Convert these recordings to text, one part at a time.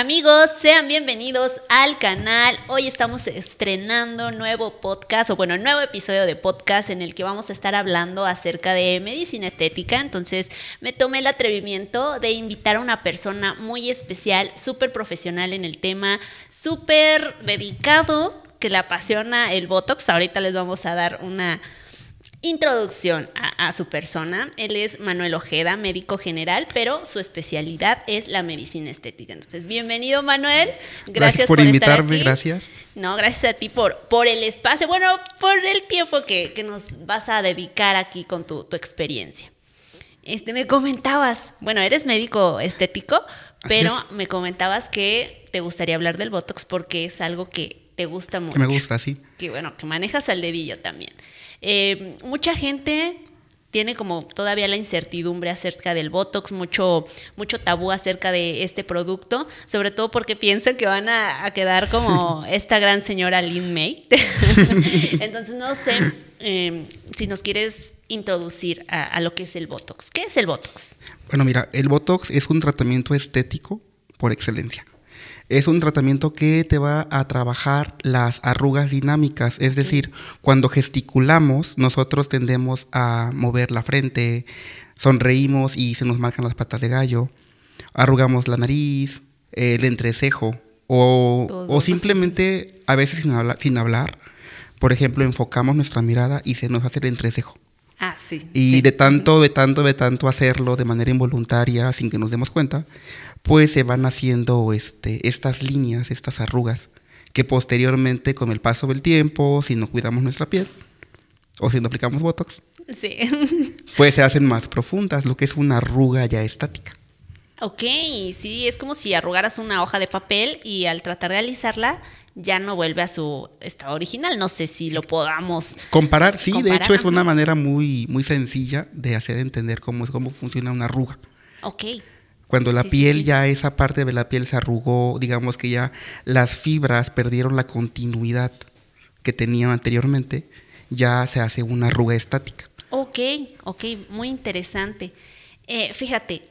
Amigos, sean bienvenidos al canal. Hoy estamos estrenando nuevo podcast, o bueno, nuevo episodio de podcast en el que vamos a estar hablando acerca de medicina estética. Entonces, me tomé el atrevimiento de invitar a una persona muy especial, súper profesional en el tema, súper dedicado, que le apasiona el Botox. Ahorita les vamos a dar una Introducción a, su persona. Él es Manuel Ojeda, médico general, pero su especialidad es la medicina estética. Entonces, bienvenido Manuel. Gracias, por, invitarme, estar aquí. gracias. No, gracias a ti por, por el espacio, bueno, por el tiempo que, que nos vas a dedicar aquí con tu, experiencia. Este, me comentabas, bueno, eres médico estético, pero me comentabas que te gustaría hablar del Botox porque es algo que te gusta mucho. Que me gusta, sí. Que bueno, que manejas al dedillo también. Eh, mucha gente tiene como todavía la incertidumbre acerca del Botox, mucho, mucho tabú acerca de este producto, sobre todo porque piensan que van a, quedar como esta gran señora Lin Mate Entonces, no sé em, si nos quieres introducir a lo que es el Botox. ¿Qué es el Botox? Bueno, mira, el Botox es un tratamiento estético por excelencia. Es un tratamiento que te va a trabajar las arrugas dinámicas, es decir, cuando gesticulamos nosotros tendemos a mover la frente, sonreímos y se nos marcan las patas de gallo, arrugamos la nariz, el entrecejo o, simplemente a veces sin, hablar, por ejemplo, enfocamos nuestra mirada y se nos hace el entrecejo. Ah, sí. Y de tanto, de tanto, de tanto hacerlo de manera involuntaria, sin que nos demos cuenta, pues se van haciendo este, estas líneas, estas arrugas, que posteriormente con el paso del tiempo, si no cuidamos nuestra piel o si no aplicamos Botox, sí. pues se hacen más profundas, lo que es una arruga ya estática. Ok, sí, es como si arrugaras una hoja de papel y al tratar de alisarla ya no vuelve a su estado original. No sé si lo podamos comparar. Sí, de hecho es una manera muy, muy sencilla de hacer entender cómo es cómo funciona una arruga. Ok. Cuando la piel ya, esa parte de la piel se arrugó, digamos que ya las fibras perdieron la continuidad que tenían anteriormente, ya se hace una arruga estática. Ok, ok, muy interesante. Eh, fíjate,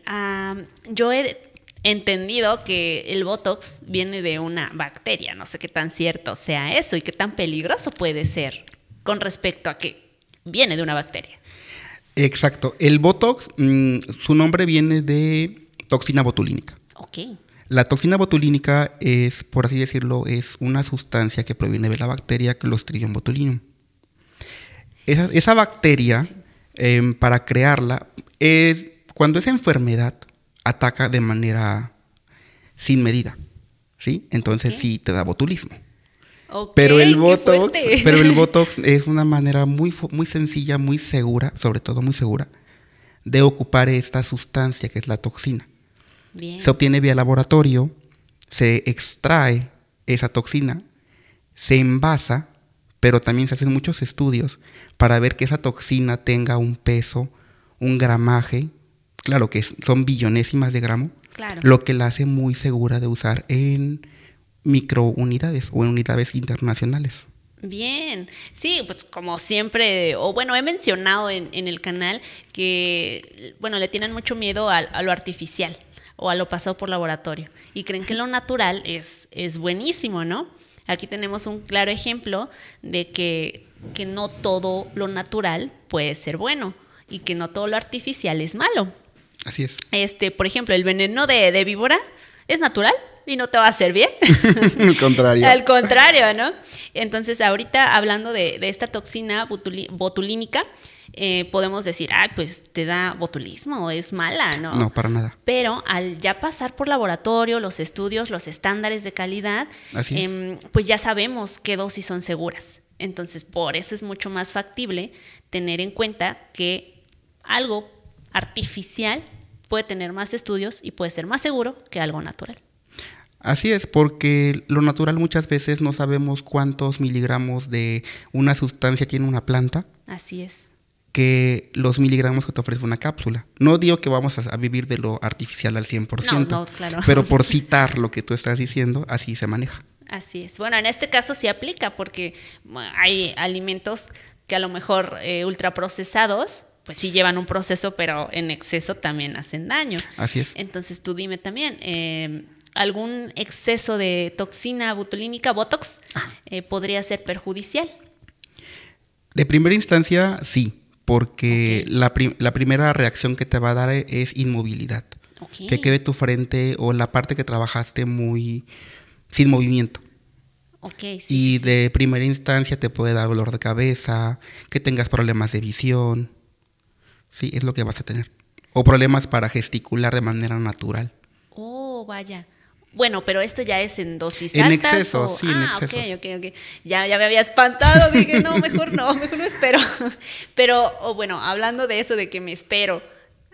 yo he entendido que el Botox viene de una bacteria, no sé qué tan cierto sea eso y qué tan peligroso puede ser con respecto a que viene de una bacteria. Exacto, el Botox, mm, su nombre viene de toxina botulínica. Ok. La toxina botulínica es, por así decirlo, es una sustancia que proviene de la bacteria Clostridium botulinum. Esa, bacteria, em, para crearla, es, cuando esa enfermedad ataca de manera sin medida, ¿sí? Entonces sí te da botulismo. pero el botox, pero el botox es una manera muy muy sencilla, muy segura, sobre todo muy segura de ocupar esta sustancia que es la toxina. Se obtiene vía laboratorio, se extrae esa toxina, se envasa, pero también se hacen muchos estudios para ver que esa toxina tenga un peso, un gramaje, claro que son billonésimas de gramo, lo que la hace muy segura de usar en microunidades o en unidades internacionales. Bien, sí, pues como siempre, o bueno, he mencionado en, el canal que, bueno, le tienen mucho miedo a lo artificial, o a lo pasado por laboratorio. Y creen que lo natural es, es buenísimo, ¿no? Aquí tenemos un claro ejemplo de que, que no todo lo natural puede ser bueno y que no todo lo artificial es malo. Así es. Este, por ejemplo, el veneno de, víbora es natural y no te va a hacer bien. Al contrario. Al contrario, ¿no? Entonces, ahorita hablando de, de esta toxina botulínica, eh, podemos decir, ay, pues te da botulismo, es mala, ¿no? No, para nada. Pero al ya pasar por laboratorio, los estudios, los estándares de calidad, em, pues ya sabemos qué dosis son seguras. Entonces, por eso es mucho más factible tener en cuenta que algo artificial puede tener más estudios y puede ser más seguro que algo natural. Así es, porque lo natural muchas veces no sabemos cuántos miligramos de una sustancia tiene una planta. Así es que los miligramos que te ofrece una cápsula. No digo que vamos a, vivir de lo artificial al 100%, pero por citar lo que tú estás diciendo, así se maneja. Así es. Bueno, en este caso sí aplica porque hay alimentos que a lo mejor eh, ultraprocesados, pues sí llevan un proceso, pero en exceso también hacen daño. Así es. Entonces tú dime también, em, ¿algún exceso de toxina butulínica, botox, eh, podría ser perjudicial? De primera instancia, sí porque la, primera reacción que te va a dar es inmovilidad. Que quede tu frente o la parte que trabajaste muy sin movimiento. Okay, y de primera instancia te puede dar dolor de cabeza, que tengas problemas de visión. Sí, es lo que vas a tener. O problemas para gesticular de manera natural. Oh, vaya bueno, pero esto ya es en dosis en altas. Exceso, sí, en ah, exceso. ok, ok, ok. Ya, ya me había espantado, dije, no, mejor no, mejor no espero. Pero, o bueno, hablando de eso, de que me espero,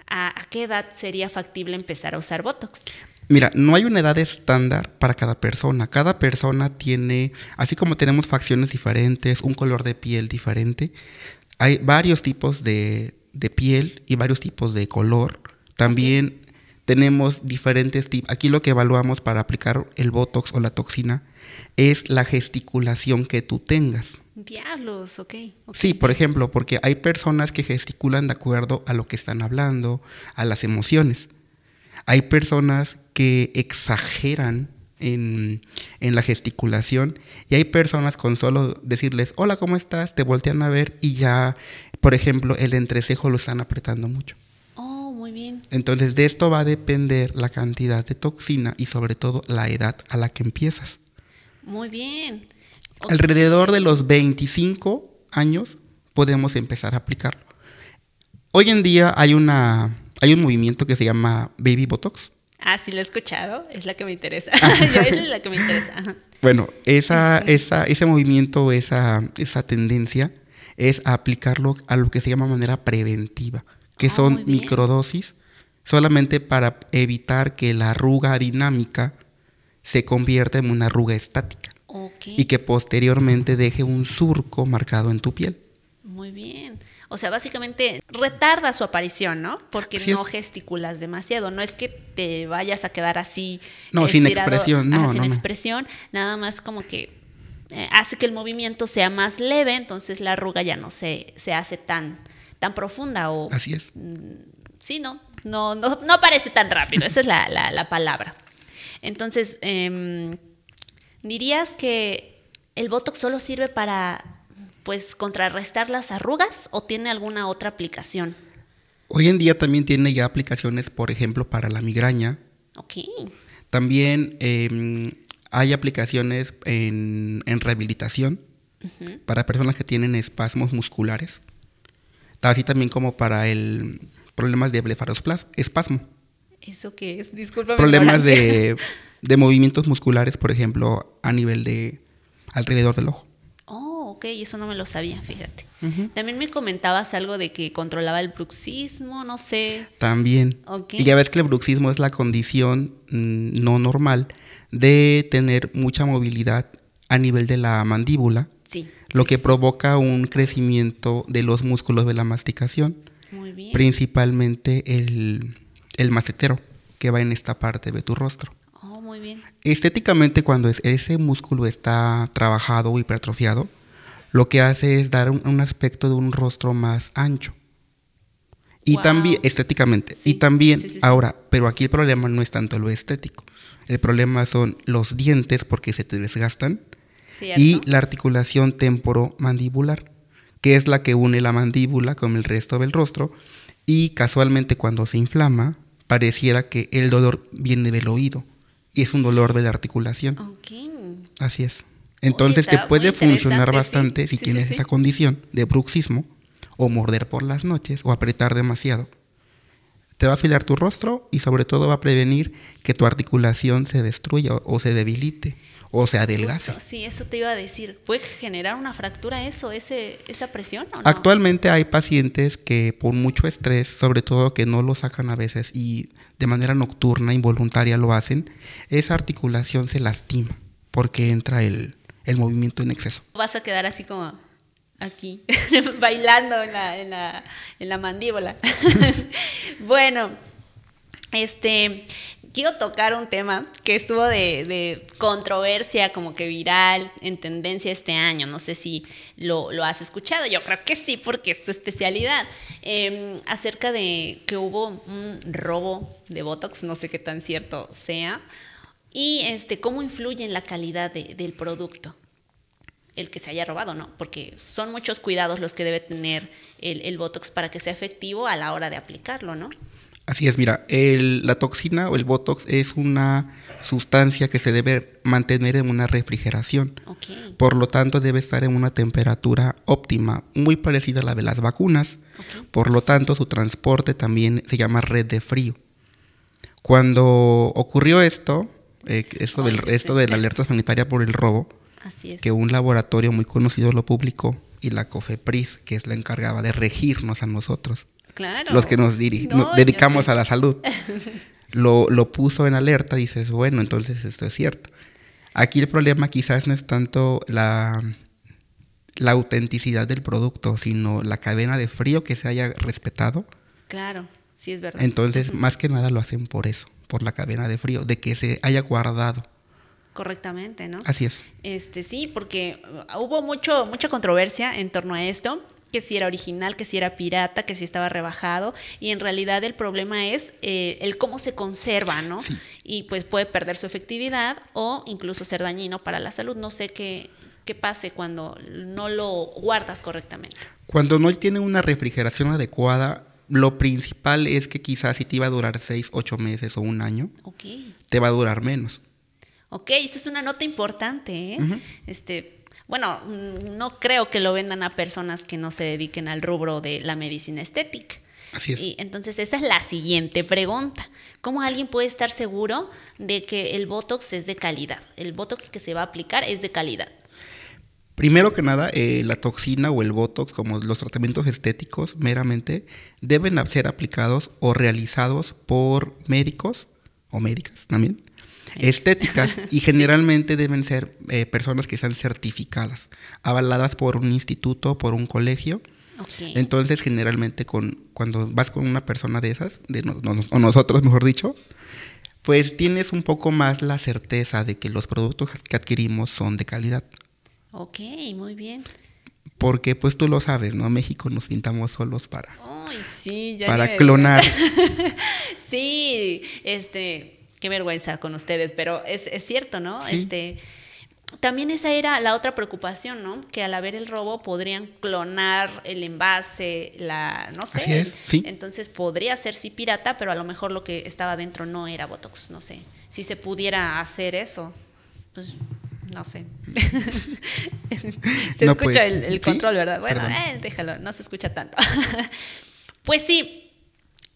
¿a, qué edad sería factible empezar a usar Botox? Mira, no hay una edad estándar para cada persona. Cada persona tiene, así como tenemos facciones diferentes, un color de piel diferente, hay varios tipos de, de piel y varios tipos de color. También tenemos diferentes tipos. Aquí lo que evaluamos para aplicar el Botox o la toxina es la gesticulación que tú tengas. Diablos, ok. Sí, por ejemplo, porque hay personas que gesticulan de acuerdo a lo que están hablando, a las emociones. Hay personas que exageran en, la gesticulación y hay personas con solo decirles, hola, ¿cómo estás? Te voltean a ver y ya, por ejemplo, el entrecejo lo están apretando mucho. Entonces, de esto va a depender la cantidad de toxina y sobre todo la edad a la que empiezas. Muy bien. Alrededor de los 25 años podemos empezar a aplicarlo. Hoy en día hay una hay un movimiento que se llama Baby Botox. Ah, sí lo he escuchado, es la que me interesa. Ah. es la que me interesa. bueno, esa, esa, ese movimiento, esa, esa tendencia es aplicarlo a lo que se llama manera preventiva que ah, son microdosis, solamente para evitar que la arruga dinámica se convierta en una arruga estática y que posteriormente deje un surco marcado en tu piel. Muy bien. O sea, básicamente retarda su aparición, ¿no? Porque no gesticulas demasiado. No es que te vayas a quedar así. No, sin expresión, no. sin expresión, nada más como que eh, hace que el movimiento sea más leve, entonces la arruga ya no se, se hace tan, tan profunda o... Así es. Mm, sí, no, no, no, no aparece tan rápido, esa es la, palabra. Entonces, em, ¿dirías que el Botox solo sirve para, pues, contrarrestar las arrugas o tiene alguna otra aplicación? Hoy en día también tiene ya aplicaciones, por ejemplo, para la migraña. Ok. También em, hay aplicaciones en, rehabilitación para personas que tienen espasmos musculares así también como para el problemas de espasmo. ¿Eso qué es? Disculpa. Problemas de, de, movimientos musculares, por ejemplo, a nivel de alrededor del ojo. Oh, ok, eso no me lo sabía, fíjate. También me comentabas algo de que controlaba el bruxismo, no sé. También. Y ya ves que el bruxismo es la condición mm, no normal de tener mucha movilidad a nivel de la mandíbula lo que provoca un crecimiento de los músculos de la masticación. Principalmente el, macetero que va en esta parte de tu rostro. Oh, muy bien. Estéticamente, cuando ese músculo está trabajado o hipertrofiado, lo que hace es dar un, aspecto de un rostro más ancho. Y también, estéticamente. Y también, ahora, pero aquí el problema no es tanto lo estético. El problema son los dientes porque se te desgastan y la articulación temporomandibular, que es la que une la mandíbula con el resto del rostro y casualmente cuando se inflama pareciera que el dolor viene del oído y es un dolor de la articulación. Así es. Entonces te puede funcionar bastante si tienes esa condición de bruxismo o morder por las noches o apretar demasiado. Te va a afilar tu rostro y sobre todo va a prevenir que tu articulación se destruya o se debilite o sea, adelgace. sí, eso te iba a decir. ¿Puede generar una fractura eso, ese, esa presión? Actualmente hay pacientes que por mucho estrés, sobre todo que no lo sacan a veces y de manera nocturna, involuntaria lo hacen, esa articulación se lastima porque entra el, movimiento en exceso. Vas a quedar así como aquí, bailando en la, en en la mandíbula. bueno, este, quiero tocar un tema que estuvo de, controversia, como que viral, en tendencia este año. No sé si lo, has escuchado, yo creo que sí, porque es tu especialidad. Em, acerca de que hubo un robo de Botox, no sé qué tan cierto sea, y este, cómo influye en la calidad del producto el que se haya robado, ¿no? Porque son muchos cuidados los que debe tener el Botox para que sea efectivo a la hora de aplicarlo, ¿no? Así es, mira, la toxina o el botox es una sustancia que se debe mantener en una refrigeración. Por lo tanto, debe estar en una temperatura óptima, muy parecida a la de las vacunas. Por lo tanto, su transporte también se llama red de frío. Cuando ocurrió esto, eh, esto, del, de la alerta sanitaria por el robo, que un laboratorio muy conocido lo publicó y la COFEPRIS, que es la encargada de regirnos a nosotros, los que nos, dedicamos a la salud, lo, puso en alerta, dices, bueno, entonces esto es cierto. Aquí el problema quizás no es tanto la, la autenticidad del producto, sino la cadena de frío que se haya respetado. Claro, sí es verdad. Entonces, más que nada lo hacen por eso, por la cadena de frío, de que se haya guardado correctamente, ¿no? Así es. Este sí, porque hubo mucho mucha controversia en torno a esto que si era original, que si era pirata, que si estaba rebajado. Y en realidad el problema es eh, el cómo se conserva, ¿no? Y pues puede perder su efectividad o incluso ser dañino para la salud. No sé qué, qué pase cuando no lo guardas correctamente. Cuando no tiene una refrigeración adecuada, lo principal es que quizás si te iba a durar seis, ocho meses o un año, te va a durar menos. Ok, esta es una nota importante. ¿eh? Este bueno, mm, no creo que lo vendan a personas que no se dediquen al rubro de la medicina estética. Así es. Y entonces esa es la siguiente pregunta. ¿Cómo alguien puede estar seguro de que el Botox es de calidad? El Botox que se va a aplicar es de calidad. Primero que nada, eh, la toxina o el Botox, como los tratamientos estéticos meramente, deben ser aplicados o realizados por médicos o médicas también, estéticas y generalmente deben ser eh, personas que sean certificadas, avaladas por un instituto, por un colegio. Entonces, generalmente con, cuando vas con una persona de esas, de o nosotros mejor dicho, pues tienes un poco más la certeza de que los productos que adquirimos son de calidad. Ok, muy bien. Porque pues tú lo sabes, ¿no? México nos pintamos solos para, sí, ya para clonar. sí, este, qué vergüenza con ustedes, pero es, cierto, ¿no? Este, también esa era la otra preocupación, ¿no? Que al haber el robo podrían clonar el envase, la, no sé. Entonces podría ser sí pirata, pero a lo mejor lo que estaba dentro no era Botox, no sé. Si se pudiera hacer eso, pues no sé. se escucha pues, el, control, ¿verdad? Bueno, eh, déjalo, no se escucha tanto. pues sí,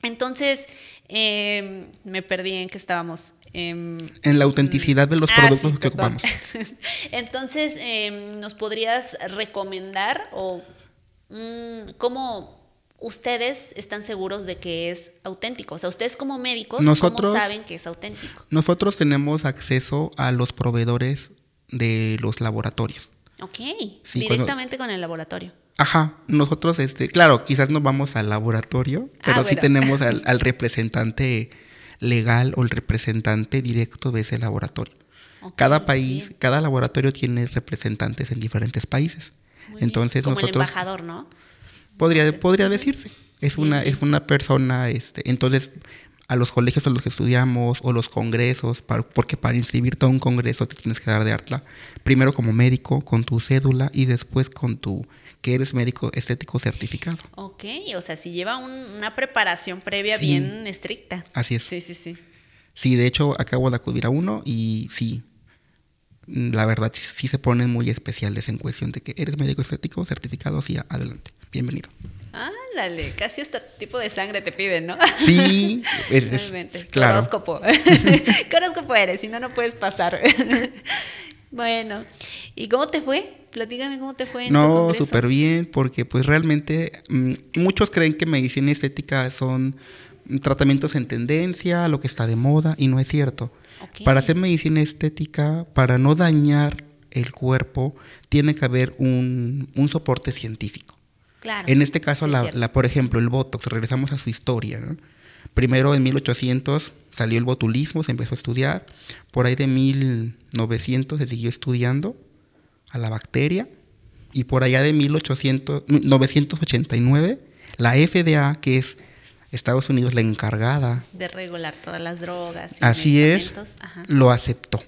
entonces, em, me perdí en que estábamos. Em, en la autenticidad de los ah, productos que ocupamos. Entonces, em, ¿nos podrías recomendar o mm, cómo ustedes están seguros de que es auténtico? O sea, ustedes como médicos, ¿cómo saben que es auténtico? Nosotros tenemos acceso a los proveedores de los laboratorios. Ok, directamente con el laboratorio. Ajá, nosotros, este, claro, quizás no vamos al laboratorio, ah, pero sí tenemos al, representante legal o el representante directo de ese laboratorio. cada país, cada laboratorio tiene representantes en diferentes países. Entonces nosotros. El embajador, ¿no? Podría, podría decirse. Es una, es una persona, este, entonces a los colegios a los que estudiamos o los congresos, porque para inscribirte a un congreso te tienes que dar de ARTLA, primero como médico, con tu cédula y después con tu que eres médico estético certificado. Ok, o sea, si lleva una preparación previa bien estricta. Así es. Sí, sí, sí. Sí, de hecho acabo de acudir a uno y sí, la verdad sí, se ponen muy especiales en cuestión de que eres médico estético certificado, sí, adelante, bienvenido. Ándale, casi hasta este tipo de sangre te piden, ¿no? Sí, claro. horóscopo. eres? Si no, no puedes pasar. bueno, ¿y cómo te fue? Platícame cómo te fue No, súper bien, porque pues realmente mm, muchos creen que medicina estética son tratamientos en tendencia, lo que está de moda, y no es cierto. Para hacer medicina estética, para no dañar el cuerpo, tiene que haber un, soporte científico. en este caso, la, por ejemplo, el Botox, regresamos a su historia. Primero en 1800 salió el botulismo, se empezó a estudiar. Por ahí de 1900 se siguió estudiando a la bacteria y por allá de 1989, la FDA, que es Estados Unidos la encargada de regular todas las drogas. así es, lo aceptó.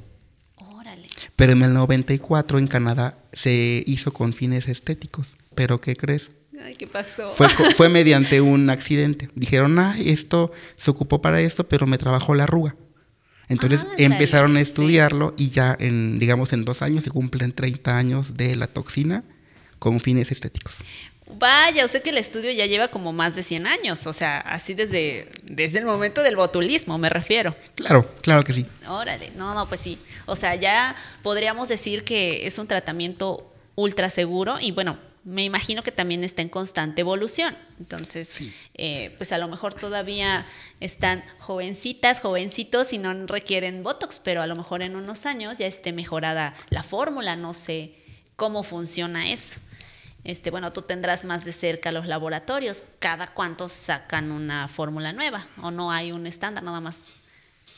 Órale. Pero en el 94 en Canadá se hizo con fines estéticos. ¿Pero qué crees? Ay, ¿qué pasó? Fue, fue mediante un accidente. Dijeron, ah, esto se ocupó para esto, pero me trabajó la arruga. Entonces empezaron a estudiarlo y ya en, digamos, en dos años se cumplen 30 años de la toxina con fines estéticos. Vaya, o que el estudio ya lleva como más de 100 años, o sea, así desde, desde el momento del botulismo, me refiero. Claro, claro que sí. Órale, no, no, pues sí. O sea, ya podríamos decir que es un tratamiento ultra seguro y bueno, me imagino que también está en constante evolución. Entonces, eh, pues a lo mejor todavía están jovencitas, jovencitos y no requieren Botox, pero a lo mejor en unos años ya esté mejorada la fórmula, no sé cómo funciona eso. Este, bueno, tú tendrás más de cerca los laboratorios, cada cuánto sacan una fórmula nueva o no hay un estándar, nada más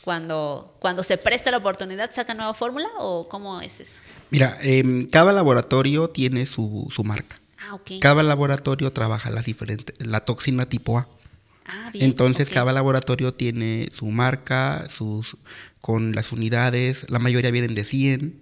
cuando, cuando se presta la oportunidad, saca nueva fórmula o cómo es eso? Mira, em, cada laboratorio tiene su, marca. Ah, okay. Cada laboratorio trabaja las diferentes, la toxina tipo A. Ah, bien, Entonces cada laboratorio tiene su marca, sus con las unidades, la mayoría vienen de 100.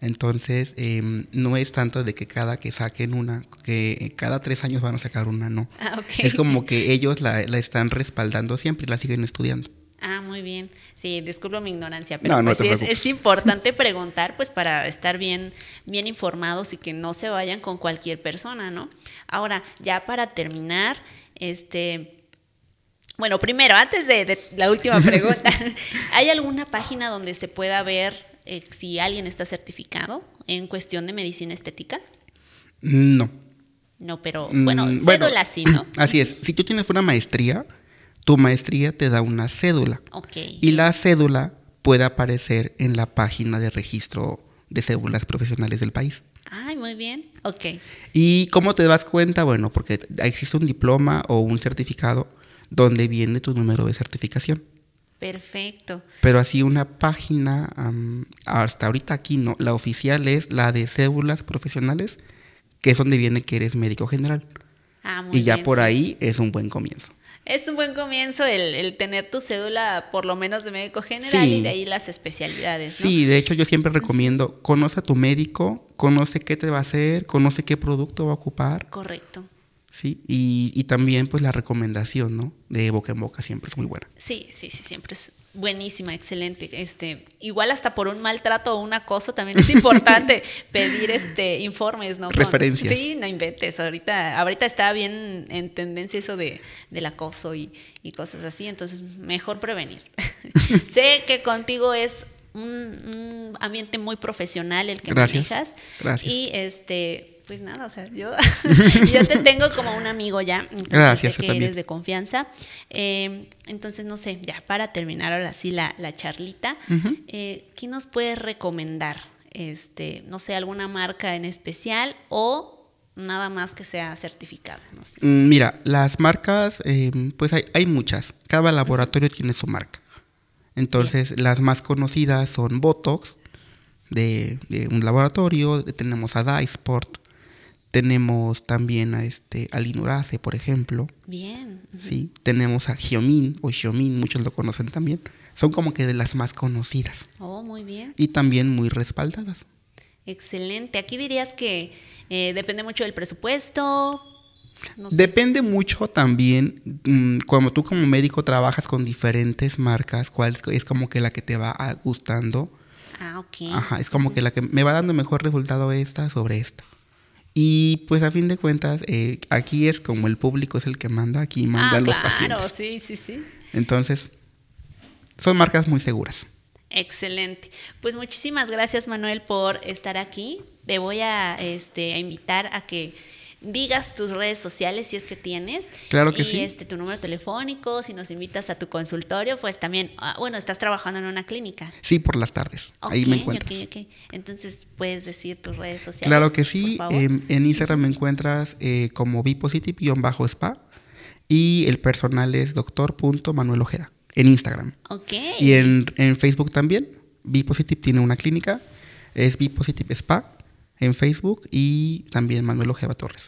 Entonces em, no es tanto de que cada que saquen una, que cada tres años van a sacar una, no. Ah, okay. Es como que ellos la, la están respaldando siempre y la siguen estudiando. Ah, muy bien. Sí, disculpo mi ignorancia, pero pues es, importante preguntar pues para estar bien, bien informados y que no se vayan con cualquier persona, ¿no? Ahora, ya para terminar, este... Bueno, primero, antes de, la última pregunta, ¿hay alguna página donde se pueda ver eh, si alguien está certificado en cuestión de medicina estética? No. No, pero mm, bueno, la bueno, ¿no? Así es. Si tú tienes una maestría, tu maestría te da una cédula. Y la cédula puede aparecer en la página de registro de cédulas profesionales del país. Ay, muy bien. Ok. ¿Y cómo te das cuenta? Bueno, porque existe un diploma o un certificado donde viene tu número de certificación. Perfecto. Pero así una página, hasta ahorita aquí no, la oficial es la de cédulas profesionales, que es donde viene que eres médico general. Ah, muy y ya por ahí es un buen comienzo es un buen comienzo el, el, tener tu cédula por lo menos de médico general y de ahí las especialidades. ¿no? Sí, de hecho yo siempre recomiendo, conoce a tu médico, conoce qué te va a hacer, conoce qué producto va a ocupar. Correcto. Sí, y, y también pues la recomendación, ¿no? De boca en boca siempre es muy buena. Sí, sí, sí, siempre es Buenísima, excelente. Este, igual hasta por un maltrato o un acoso también es importante pedir este informes, ¿no? Referencias. sí, no inventes. Ahorita, ahorita está bien en tendencia eso de, del acoso y, y cosas así, entonces mejor prevenir. sé que contigo es un, ambiente muy profesional el que manejas. Gracias. Y este pues nada, o sea, yo, te tengo como un amigo ya, entonces sé que eres de confianza. Em, entonces, no sé, ya para terminar ahora sí la, charlita, eh, quién nos puedes recomendar? Este, no sé, alguna marca en especial o nada más que sea certificada. Mm, mira, las marcas, em, pues hay, hay, muchas. Cada laboratorio tiene su marca. Entonces, las más conocidas son Botox, de, de, un laboratorio, tenemos a Dysport, tenemos también a este por ejemplo. Bien. Sí, tenemos a Xiomin o Xiomin, muchos lo conocen también. Son como que de las más conocidas. Oh, muy bien. Y también muy respaldadas. Excelente. Aquí dirías que eh, depende mucho del presupuesto. Depende mucho también, mm, cuando tú como médico trabajas con diferentes marcas, cuál es como que la que te va gustando. Ah, ok. Ajá, es como que la que me va dando mejor resultado esta sobre esta. Y pues a fin de cuentas, eh, aquí es como el público es el que manda, aquí ah, manda los a claro, sí, sí, sí. Entonces, son marcas muy seguras. Excelente. Pues muchísimas gracias Manuel por estar aquí. Te voy a, este, a invitar a que digas tus redes sociales si es que tienes. Claro que sí. Este, tu número telefónico, si nos invitas a tu consultorio, pues también, ah, bueno, estás trabajando en una clínica. Sí, por las tardes. Ahí me encuentras. Okay, okay. Entonces, puedes decir tus redes sociales. Claro que sí. Em, en, Instagram me encuentras eh, como bipositive-spa y el personal es doctor.manuel Ojeda en Instagram. Ok. Y en, Facebook también. Bipositive tiene una clínica. Es Bipositive Spa en Facebook y también Manuel Ojeda Torres.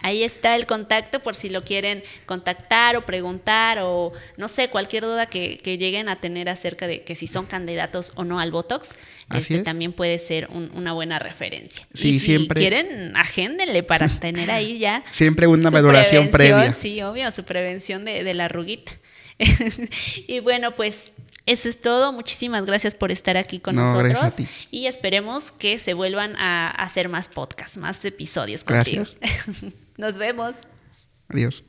Ahí está el contacto por si lo quieren contactar o preguntar o no sé, cualquier duda que, lleguen a tener acerca de que si son candidatos o no al Botox, este también puede ser una buena referencia. si siempre. quieren, agéndenle para tener ahí ya. Siempre una valoración previa. Sí, obvio, su prevención de, de la arruguita. y bueno, pues eso es todo. Muchísimas gracias por estar aquí con nosotros. Y esperemos que se vuelvan a hacer más podcasts, más episodios contigo. Gracias. Nos vemos. Adiós.